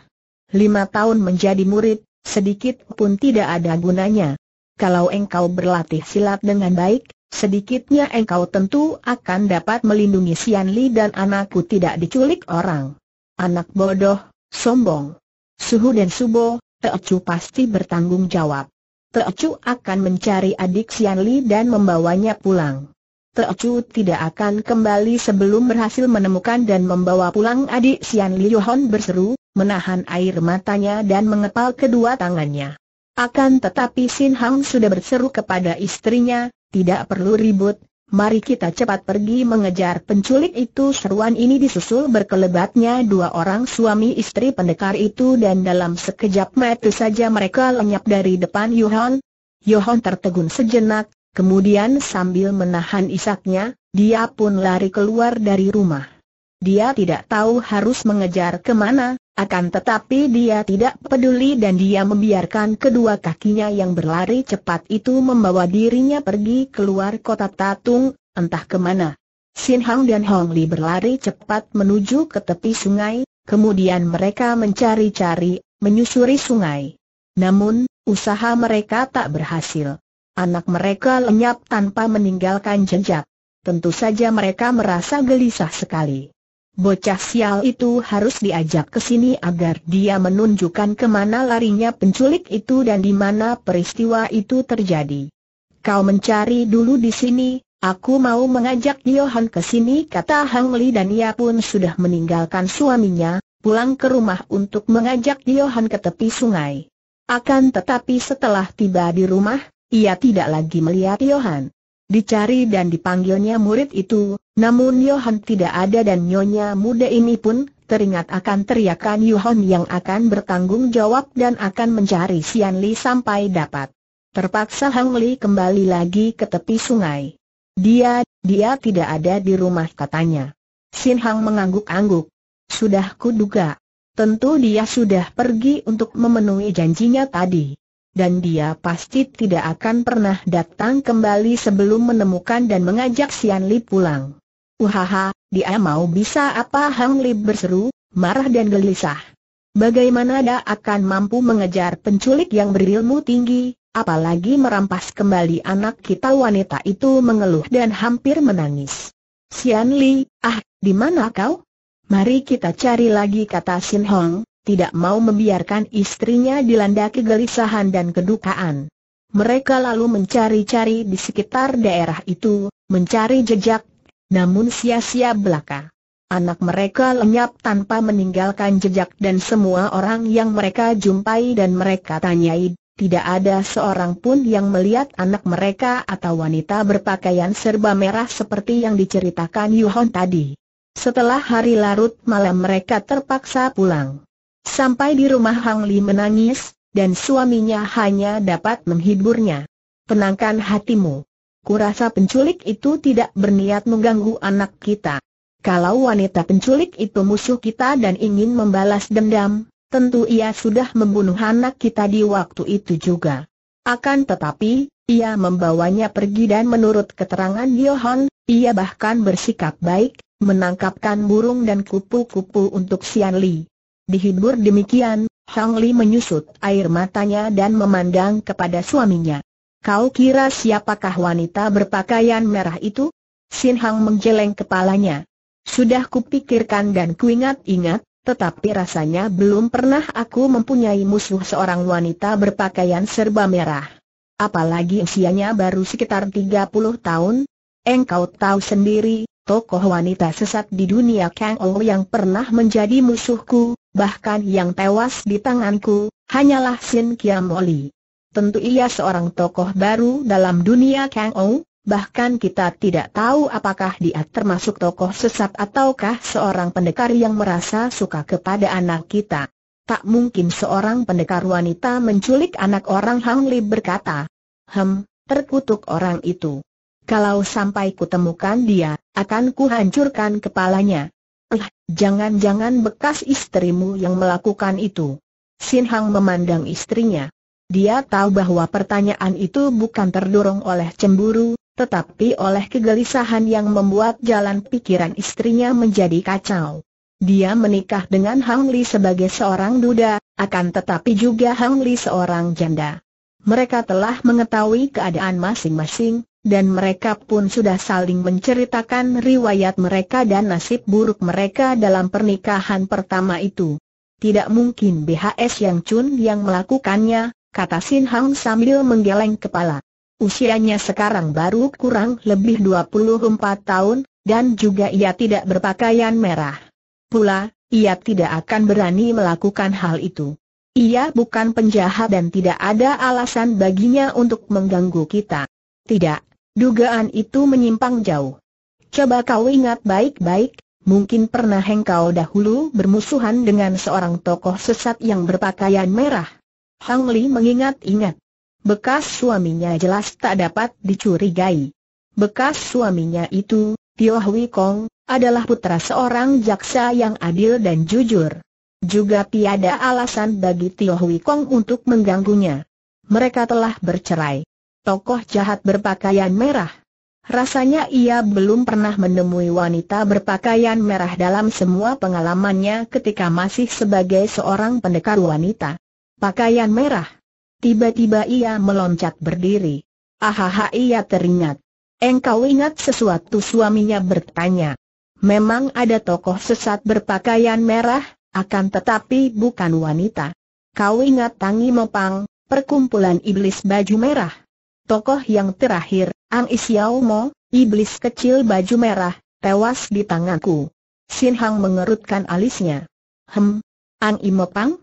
Lima tahun menjadi murid, sedikit pun tidak ada gunanya. Kalau engkau berlatih silat dengan baik, sedikitnya engkau tentu akan dapat melindungi Sian Li dan anakku tidak diculik orang. Anak bodoh, sombong. Suhu dan Subo, Teocu pasti bertanggung jawab. Teocu akan mencari adik Sian Li dan membawanya pulang. Teocu tidak akan kembali sebelum berhasil menemukan dan membawa pulang adik Sian Li Yohon berseru, menahan air matanya dan mengepal kedua tangannya. Akan tetapi Sin Hang sudah berseru kepada istrinya, tidak perlu ribut, mari kita cepat pergi mengejar penculik itu seruan ini disusul berkelebatnya dua orang suami istri pendekar itu dan dalam sekejap mata saja mereka lenyap dari depan Yohan. Yohan tertegun sejenak, kemudian sambil menahan isaknya, dia pun lari keluar dari rumah dia tidak tahu harus mengejar kemana, akan tetapi dia tidak peduli dan dia membiarkan kedua kakinya yang berlari cepat itu membawa dirinya pergi keluar kota Tatung, entah kemana. Sin Hang dan Hong Li berlari cepat menuju ke tepi sungai, kemudian mereka mencari-cari, menyusuri sungai. Namun, usaha mereka tak berhasil. Anak mereka lenyap tanpa meninggalkan jejak. Tentu saja mereka merasa gelisah sekali. Bocah sial itu harus diajak ke sini agar dia menunjukkan kemana larinya penculik itu dan di mana peristiwa itu terjadi. Kau mencari dulu di sini, aku mau mengajak Johan ke sini kata Hang Li dan ia pun sudah meninggalkan suaminya, pulang ke rumah untuk mengajak Johan ke tepi sungai. Akan tetapi setelah tiba di rumah, ia tidak lagi melihat Johan. Dicari dan dipanggilnya murid itu, namun Yohan tidak ada dan nyonya muda ini pun teringat akan teriakan Yohan yang akan bertanggung jawab dan akan mencari Sian Li sampai dapat. Terpaksa Hang Li kembali lagi ke tepi sungai. Dia, dia tidak ada di rumah katanya. Sin Hang mengangguk-angguk. Sudah kuduga. Tentu dia sudah pergi untuk memenuhi janjinya tadi dan dia pasti tidak akan pernah datang kembali sebelum menemukan dan mengajak Sian Li pulang. Uhaha, dia mau bisa apa Hang Li berseru, marah dan gelisah. Bagaimana dia akan mampu mengejar penculik yang berilmu tinggi, apalagi merampas kembali anak kita wanita itu mengeluh dan hampir menangis. Sian Li, ah, di mana kau? Mari kita cari lagi kata Sin Hong, tidak mau membiarkan istrinya dilanda kegelisahan dan kedukaan. Mereka lalu mencari-cari di sekitar daerah itu, mencari jejak, namun sia-sia belaka. Anak mereka lenyap tanpa meninggalkan jejak dan semua orang yang mereka jumpai dan mereka tanyai, tidak ada seorang pun yang melihat anak mereka atau wanita berpakaian serba merah seperti yang diceritakan Yuhon tadi. Setelah hari larut malam mereka terpaksa pulang. Sampai di rumah Hang Li menangis, dan suaminya hanya dapat menghiburnya. Tenangkan hatimu. Kurasa penculik itu tidak berniat mengganggu anak kita. Kalau wanita penculik itu musuh kita dan ingin membalas dendam, tentu ia sudah membunuh anak kita di waktu itu juga. Akan tetapi, ia membawanya pergi dan menurut keterangan Johan, ia bahkan bersikap baik, menangkapkan burung dan kupu-kupu untuk Xian Li. Dihibur demikian, Hang Li menyusut air matanya dan memandang kepada suaminya. Kau kira siapakah wanita berpakaian merah itu? Sin Hang menggeleng kepalanya. Sudah kupikirkan dan kuingat-ingat, tetapi rasanya belum pernah aku mempunyai musuh seorang wanita berpakaian serba merah. Apalagi usianya baru sekitar 30 tahun. Engkau tahu sendiri, tokoh wanita sesat di dunia Kang O yang pernah menjadi musuhku, bahkan yang tewas di tanganku, hanyalah Sin Kiam Oli. Tentu ia seorang tokoh baru dalam dunia Kang Ou, bahkan kita tidak tahu apakah dia termasuk tokoh sesat ataukah seorang pendekar yang merasa suka kepada anak kita. Tak mungkin seorang pendekar wanita menculik anak orang Hang Li berkata. Hem, terkutuk orang itu. Kalau sampai kutemukan dia, akan kuhancurkan kepalanya. Jangan-jangan bekas istrimu yang melakukan itu. Sin Hang memandang istrinya. Dia tahu bahwa pertanyaan itu bukan terdorong oleh cemburu, tetapi oleh kegelisahan yang membuat jalan pikiran istrinya menjadi kacau. Dia menikah dengan Hang Li sebagai seorang duda, akan tetapi juga Hang Li seorang janda. Mereka telah mengetahui keadaan masing-masing, dan mereka pun sudah saling menceritakan riwayat mereka dan nasib buruk mereka dalam pernikahan pertama itu. Tidak mungkin BHS Yang Chun yang melakukannya, kata Sin Hang sambil menggeleng kepala. Usianya sekarang baru kurang lebih 24 tahun, dan juga ia tidak berpakaian merah. Pula, ia tidak akan berani melakukan hal itu. Ia bukan penjahat dan tidak ada alasan baginya untuk mengganggu kita. Tidak, Dugaan itu menyimpang jauh. Coba kau ingat baik-baik, mungkin pernah engkau dahulu bermusuhan dengan seorang tokoh sesat yang berpakaian merah. Hang Li mengingat-ingat. Bekas suaminya jelas tak dapat dicurigai. Bekas suaminya itu, Tio Hui Kong, adalah putra seorang jaksa yang adil dan jujur. Juga tiada alasan bagi Tio Hui Kong untuk mengganggunya. Mereka telah bercerai tokoh jahat berpakaian merah. Rasanya ia belum pernah menemui wanita berpakaian merah dalam semua pengalamannya ketika masih sebagai seorang pendekar wanita. Pakaian merah. Tiba-tiba ia meloncat berdiri. Ahaha ia teringat. Engkau ingat sesuatu suaminya bertanya. Memang ada tokoh sesat berpakaian merah, akan tetapi bukan wanita. Kau ingat Tangi Mopang, perkumpulan iblis baju merah tokoh yang terakhir, Ang Isiao Mo, iblis kecil baju merah, tewas di tanganku. Sin Hang mengerutkan alisnya. Hem, Ang Imopang?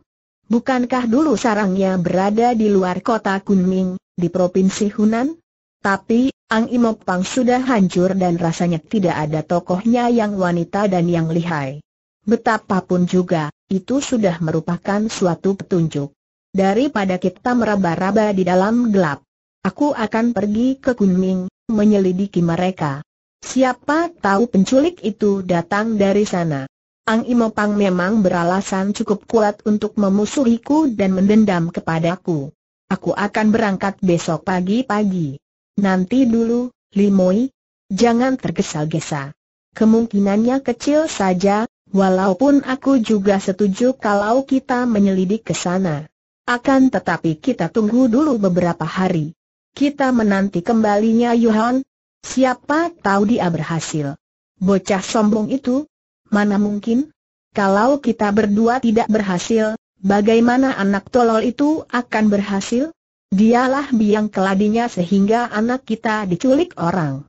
Bukankah dulu sarangnya berada di luar kota Kunming, di provinsi Hunan? Tapi, Ang Imopang sudah hancur dan rasanya tidak ada tokohnya yang wanita dan yang lihai. Betapapun juga, itu sudah merupakan suatu petunjuk. Daripada kita meraba-raba di dalam gelap, Aku akan pergi ke Kunming, menyelidiki mereka. Siapa tahu penculik itu datang dari sana. Ang Imopang memang beralasan cukup kuat untuk memusuhiku dan mendendam kepadaku. Aku akan berangkat besok pagi-pagi. Nanti dulu, Limoi. Jangan tergesa-gesa. Kemungkinannya kecil saja, walaupun aku juga setuju kalau kita menyelidik ke sana. Akan tetapi kita tunggu dulu beberapa hari. Kita menanti kembalinya Yohan. Siapa tahu dia berhasil. Bocah sombong itu? Mana mungkin? Kalau kita berdua tidak berhasil, bagaimana anak tolol itu akan berhasil? Dialah biang keladinya sehingga anak kita diculik orang.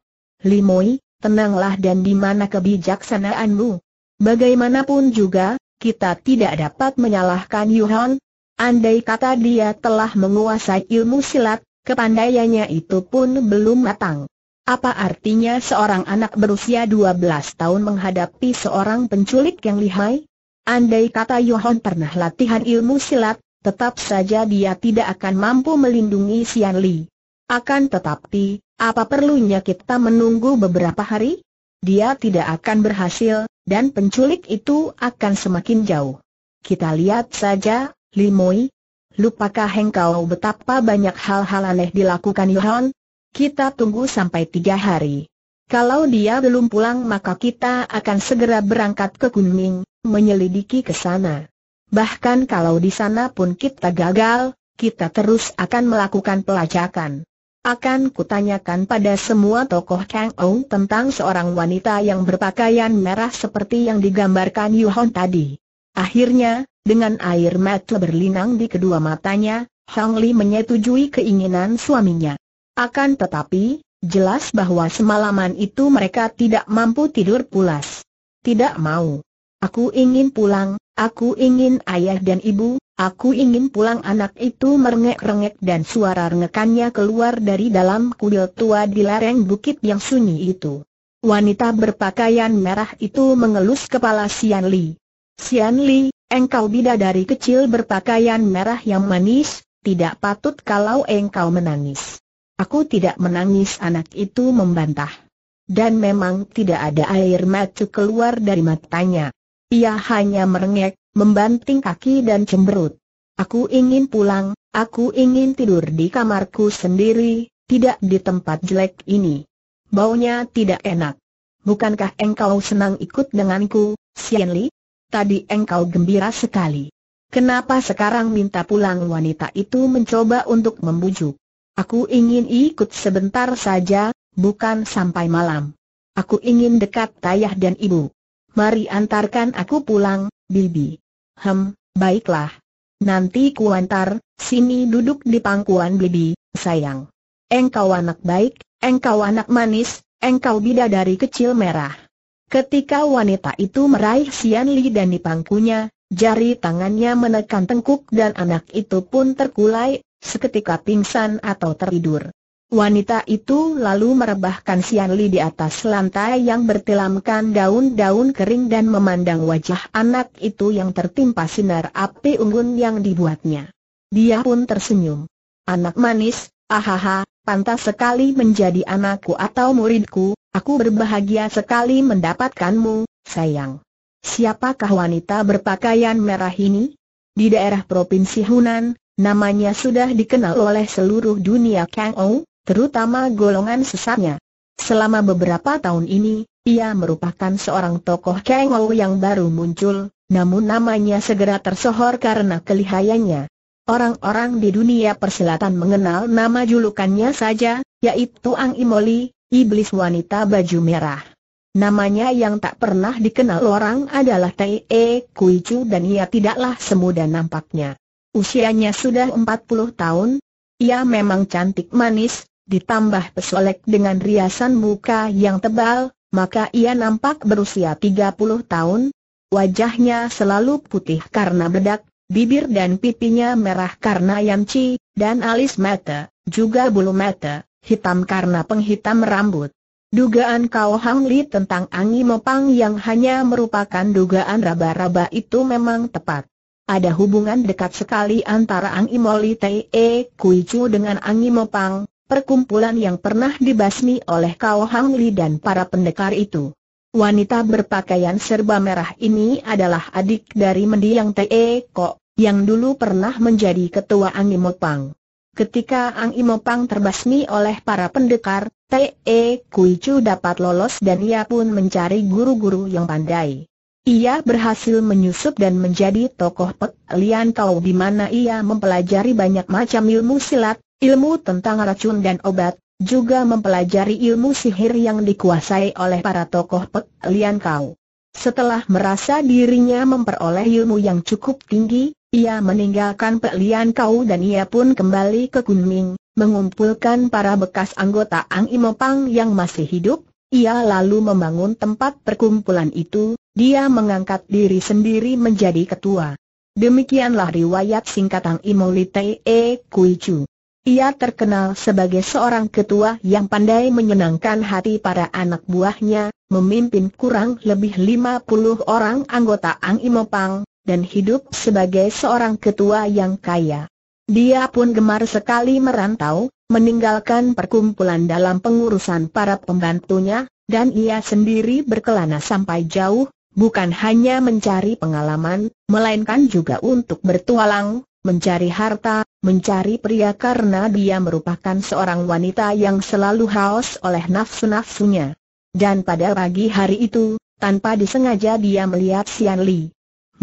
Limoi, tenanglah dan di mana kebijaksanaanmu? Bagaimanapun juga, kita tidak dapat menyalahkan Yuhan. Andai kata dia telah menguasai ilmu silat, Kepandaiannya itu pun belum matang. Apa artinya seorang anak berusia 12 tahun menghadapi seorang penculik yang lihai? Andai kata Yohon pernah latihan ilmu silat, tetap saja dia tidak akan mampu melindungi Sian Li. Akan tetapi, apa perlunya kita menunggu beberapa hari? Dia tidak akan berhasil, dan penculik itu akan semakin jauh. Kita lihat saja, Limoi, Lupakah engkau betapa banyak hal-hal aneh dilakukan Yohan? Kita tunggu sampai tiga hari. Kalau dia belum pulang maka kita akan segera berangkat ke Kunming, menyelidiki ke sana. Bahkan kalau di sana pun kita gagal, kita terus akan melakukan pelacakan. Akan kutanyakan pada semua tokoh Kang Ong tentang seorang wanita yang berpakaian merah seperti yang digambarkan Yuhon tadi. Akhirnya, dengan air mata berlinang di kedua matanya, Hang Li menyetujui keinginan suaminya. Akan tetapi, jelas bahwa semalaman itu mereka tidak mampu tidur pulas. Tidak mau. Aku ingin pulang, aku ingin ayah dan ibu, Aku ingin pulang anak itu merengek-rengek dan suara rengekannya keluar dari dalam kuil tua di lereng bukit yang sunyi itu. Wanita berpakaian merah itu mengelus kepala Xian Li. Xian Li, Engkau bida dari kecil berpakaian merah yang manis, tidak patut kalau engkau menangis. Aku tidak menangis anak itu membantah. Dan memang tidak ada air mata keluar dari matanya. Ia hanya merengek, membanting kaki dan cemberut. Aku ingin pulang, aku ingin tidur di kamarku sendiri, tidak di tempat jelek ini. Baunya tidak enak. Bukankah engkau senang ikut denganku, Xianli? tadi engkau gembira sekali. Kenapa sekarang minta pulang wanita itu mencoba untuk membujuk? Aku ingin ikut sebentar saja, bukan sampai malam. Aku ingin dekat tayah dan ibu. Mari antarkan aku pulang, Bibi. Hem, baiklah. Nanti kuantar, sini duduk di pangkuan Bibi, sayang. Engkau anak baik, engkau anak manis, engkau bidadari kecil merah. Ketika wanita itu meraih Sian Li dan dipangkunya, jari tangannya menekan tengkuk dan anak itu pun terkulai, seketika pingsan atau tertidur. Wanita itu lalu merebahkan Sian Li di atas lantai yang bertilamkan daun-daun kering dan memandang wajah anak itu yang tertimpa sinar api unggun yang dibuatnya. Dia pun tersenyum. Anak manis, ahaha, pantas sekali menjadi anakku atau muridku, Aku berbahagia sekali mendapatkanmu, sayang. Siapakah wanita berpakaian merah ini? Di daerah Provinsi Hunan, namanya sudah dikenal oleh seluruh dunia Kang Ou, terutama golongan sesatnya. Selama beberapa tahun ini, ia merupakan seorang tokoh Kang Ou yang baru muncul, namun namanya segera tersohor karena kelihayannya. Orang-orang di dunia persilatan mengenal nama julukannya saja, yaitu Ang Imoli, iblis wanita baju merah. Namanya yang tak pernah dikenal orang adalah Tei E Kui Chu dan ia tidaklah semudah nampaknya. Usianya sudah 40 tahun, ia memang cantik manis, ditambah pesolek dengan riasan muka yang tebal, maka ia nampak berusia 30 tahun. Wajahnya selalu putih karena bedak, bibir dan pipinya merah karena yamci, dan alis mata, juga bulu mata, hitam karena penghitam rambut. Dugaan Kau Hang Li tentang Angi Mopang yang hanya merupakan dugaan raba-raba itu memang tepat. Ada hubungan dekat sekali antara Angi Moli Te e Kui Chu dengan Angi Mopang, perkumpulan yang pernah dibasmi oleh Kau Hang Li dan para pendekar itu. Wanita berpakaian serba merah ini adalah adik dari mendiang Te e Kok yang dulu pernah menjadi ketua Angi Mopang. Ketika Ang Imopang terbasmi oleh para pendekar, T.E. Kui Chu dapat lolos dan ia pun mencari guru-guru yang pandai. Ia berhasil menyusup dan menjadi tokoh Pek Lian Kau di mana ia mempelajari banyak macam ilmu silat, ilmu tentang racun dan obat, juga mempelajari ilmu sihir yang dikuasai oleh para tokoh Pek Lian Kau. Setelah merasa dirinya memperoleh ilmu yang cukup tinggi, ia meninggalkan Pelian Kau dan ia pun kembali ke Kunming, mengumpulkan para bekas anggota Ang Imopang yang masih hidup, ia lalu membangun tempat perkumpulan itu, dia mengangkat diri sendiri menjadi ketua. Demikianlah riwayat singkat singkatan Imolite E. Kuichu. Ia terkenal sebagai seorang ketua yang pandai menyenangkan hati para anak buahnya, memimpin kurang lebih lima puluh orang anggota Ang Imopang, dan hidup sebagai seorang ketua yang kaya. Dia pun gemar sekali merantau, meninggalkan perkumpulan dalam pengurusan para pembantunya, dan ia sendiri berkelana sampai jauh, bukan hanya mencari pengalaman, melainkan juga untuk bertualang, mencari harta, mencari pria karena dia merupakan seorang wanita yang selalu haus oleh nafsu-nafsunya. Dan pada pagi hari itu, tanpa disengaja dia melihat Xian Li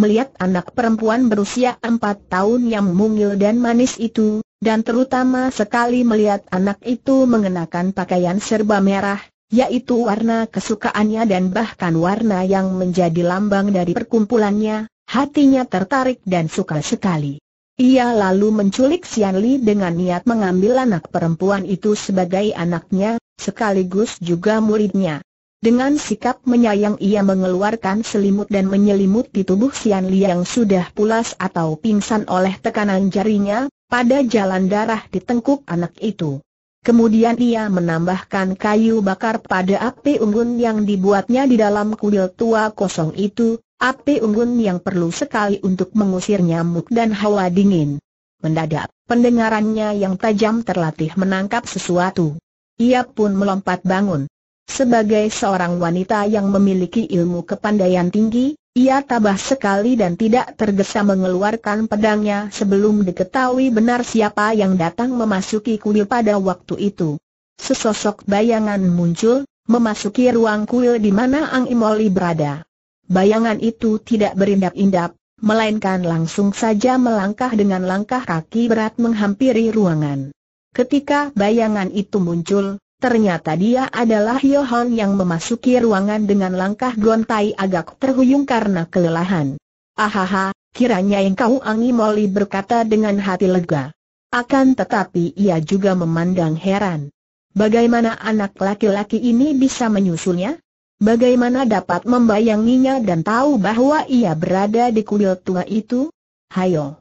melihat anak perempuan berusia empat tahun yang mungil dan manis itu, dan terutama sekali melihat anak itu mengenakan pakaian serba merah, yaitu warna kesukaannya dan bahkan warna yang menjadi lambang dari perkumpulannya, hatinya tertarik dan suka sekali. Ia lalu menculik Sian Li dengan niat mengambil anak perempuan itu sebagai anaknya, sekaligus juga muridnya. Dengan sikap menyayang ia mengeluarkan selimut dan menyelimuti tubuh Sian Li yang sudah pulas atau pingsan oleh tekanan jarinya, pada jalan darah di tengkuk anak itu. Kemudian ia menambahkan kayu bakar pada api unggun yang dibuatnya di dalam kuil tua kosong itu, api unggun yang perlu sekali untuk mengusir nyamuk dan hawa dingin. Mendadak, pendengarannya yang tajam terlatih menangkap sesuatu. Ia pun melompat bangun. Sebagai seorang wanita yang memiliki ilmu kepandaian tinggi, ia tabah sekali dan tidak tergesa mengeluarkan pedangnya sebelum diketahui benar siapa yang datang memasuki kuil pada waktu itu. Sesosok bayangan muncul, memasuki ruang kuil di mana Ang Imoli berada. Bayangan itu tidak berindap-indap, melainkan langsung saja melangkah dengan langkah kaki berat menghampiri ruangan. Ketika bayangan itu muncul, Ternyata dia adalah Yohan yang memasuki ruangan dengan langkah gontai agak terhuyung karena kelelahan. Ahaha, kiranya engkau Angi Moli berkata dengan hati lega. Akan tetapi ia juga memandang heran. Bagaimana anak laki-laki ini bisa menyusulnya? Bagaimana dapat membayanginya dan tahu bahwa ia berada di kuil tua itu? Hayo!